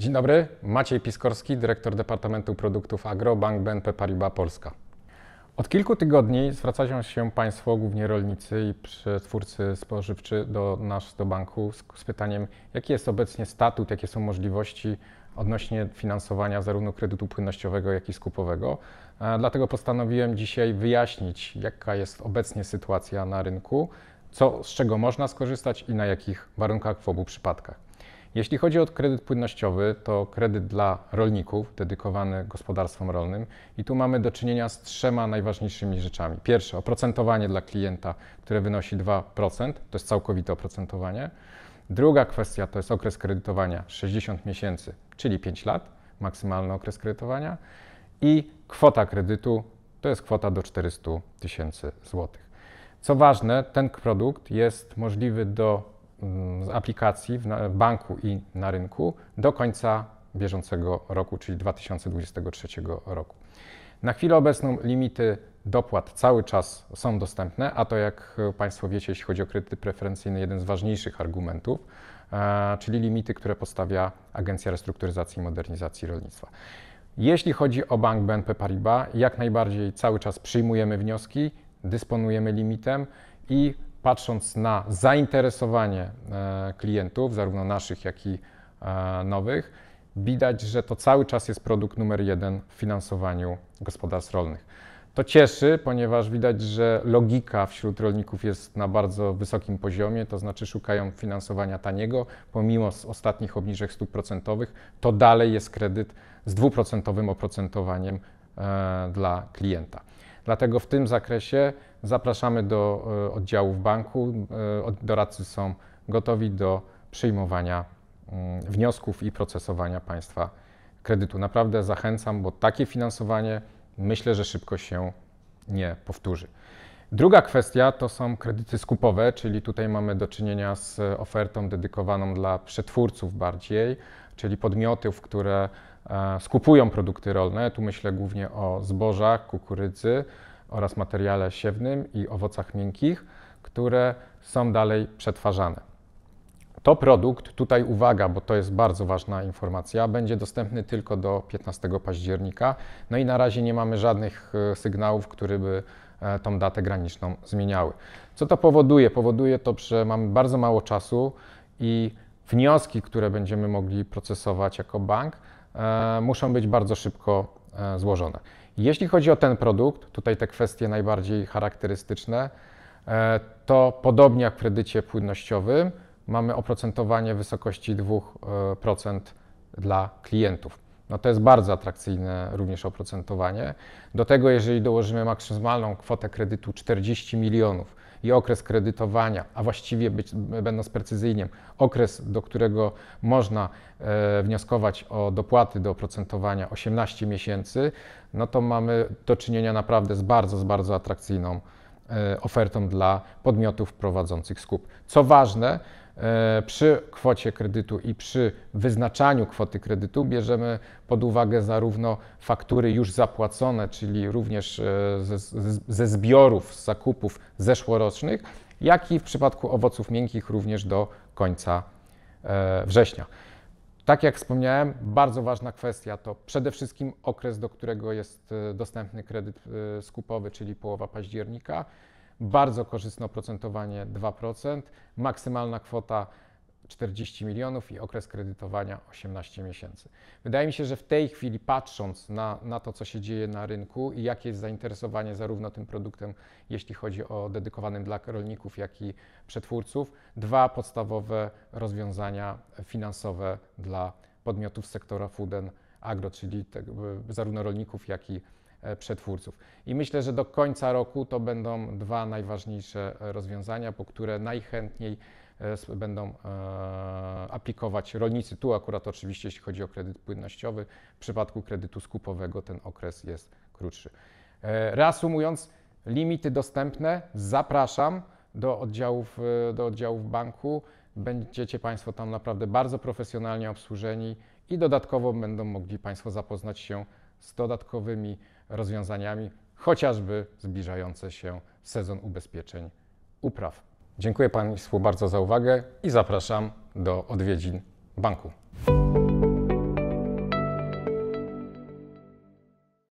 Dzień dobry, Maciej Piskorski, dyrektor Departamentu Produktów Agro, Bank BNP Paribas Polska. Od kilku tygodni zwracają się Państwo, głównie rolnicy i przetwórcy spożywczy do nas, do banku z, z pytaniem, jaki jest obecnie statut, jakie są możliwości odnośnie finansowania zarówno kredytu płynnościowego, jak i skupowego. E, dlatego postanowiłem dzisiaj wyjaśnić, jaka jest obecnie sytuacja na rynku, co, z czego można skorzystać i na jakich warunkach w obu przypadkach. Jeśli chodzi o kredyt płynnościowy, to kredyt dla rolników dedykowany gospodarstwom rolnym i tu mamy do czynienia z trzema najważniejszymi rzeczami. Pierwsze, oprocentowanie dla klienta, które wynosi 2%, to jest całkowite oprocentowanie. Druga kwestia to jest okres kredytowania 60 miesięcy, czyli 5 lat, maksymalny okres kredytowania i kwota kredytu to jest kwota do 400 tysięcy złotych. Co ważne, ten produkt jest możliwy do z aplikacji w banku i na rynku do końca bieżącego roku, czyli 2023 roku. Na chwilę obecną limity dopłat cały czas są dostępne, a to jak Państwo wiecie, jeśli chodzi o kredyty preferencyjne, jeden z ważniejszych argumentów, e, czyli limity, które postawia Agencja Restrukturyzacji i Modernizacji Rolnictwa. Jeśli chodzi o bank BNP Paribas, jak najbardziej cały czas przyjmujemy wnioski, dysponujemy limitem i patrząc na zainteresowanie e, klientów, zarówno naszych, jak i e, nowych, widać, że to cały czas jest produkt numer jeden w finansowaniu gospodarstw rolnych. To cieszy, ponieważ widać, że logika wśród rolników jest na bardzo wysokim poziomie, to znaczy szukają finansowania taniego, pomimo z ostatnich obniżek stóp procentowych, to dalej jest kredyt z dwuprocentowym oprocentowaniem e, dla klienta. Dlatego w tym zakresie zapraszamy do e, oddziałów banku. E, doradcy są gotowi do przyjmowania mm, wniosków i procesowania Państwa kredytu. Naprawdę zachęcam, bo takie finansowanie myślę, że szybko się nie powtórzy. Druga kwestia to są kredyty skupowe, czyli tutaj mamy do czynienia z ofertą dedykowaną dla przetwórców bardziej, czyli podmiotów, które E, skupują produkty rolne. Tu myślę głównie o zbożach, kukurydzy oraz materiale siewnym i owocach miękkich, które są dalej przetwarzane. To produkt, tutaj uwaga, bo to jest bardzo ważna informacja, będzie dostępny tylko do 15 października. No i na razie nie mamy żadnych e, sygnałów, które by e, tą datę graniczną zmieniały. Co to powoduje? Powoduje to, że mamy bardzo mało czasu i wnioski, które będziemy mogli procesować jako bank, E, muszą być bardzo szybko e, złożone. Jeśli chodzi o ten produkt, tutaj te kwestie najbardziej charakterystyczne, e, to podobnie jak w kredycie płynnościowym mamy oprocentowanie w wysokości 2% dla klientów. No to jest bardzo atrakcyjne również oprocentowanie. Do tego, jeżeli dołożymy maksymalną kwotę kredytu 40 milionów, i okres kredytowania, a właściwie być, będąc precyzyjnym, okres, do którego można e, wnioskować o dopłaty do oprocentowania 18 miesięcy, no to mamy do czynienia naprawdę z bardzo, z bardzo atrakcyjną E, ofertą dla podmiotów prowadzących skup. Co ważne, e, przy kwocie kredytu i przy wyznaczaniu kwoty kredytu bierzemy pod uwagę zarówno faktury już zapłacone, czyli również e, ze, ze zbiorów, z zakupów zeszłorocznych, jak i w przypadku owoców miękkich również do końca września. Tak jak wspomniałem, bardzo ważna kwestia to przede wszystkim okres, do którego jest e, dostępny kredyt e, skupowy, czyli połowa października. Bardzo korzystne oprocentowanie 2%, maksymalna kwota 40 milionów i okres kredytowania 18 miesięcy. Wydaje mi się, że w tej chwili, patrząc na, na to, co się dzieje na rynku i jakie jest zainteresowanie zarówno tym produktem, jeśli chodzi o dedykowanym dla rolników, jak i przetwórców, dwa podstawowe rozwiązania finansowe dla podmiotów sektora food and agro, czyli te, e, zarówno rolników, jak i E, przetwórców. I myślę, że do końca roku to będą dwa najważniejsze e, rozwiązania, po które najchętniej e, będą aplikować rolnicy. Tu akurat oczywiście, jeśli chodzi o kredyt płynnościowy, w przypadku kredytu skupowego ten okres jest krótszy. Reasumując, limity dostępne zapraszam do oddziałów, do oddziałów banku. Będziecie Państwo tam naprawdę bardzo profesjonalnie obsłużeni i dodatkowo będą mogli Państwo zapoznać się z dodatkowymi rozwiązaniami, chociażby zbliżający się sezon ubezpieczeń upraw. Dziękuję Państwu bardzo za uwagę i zapraszam do odwiedzin banku.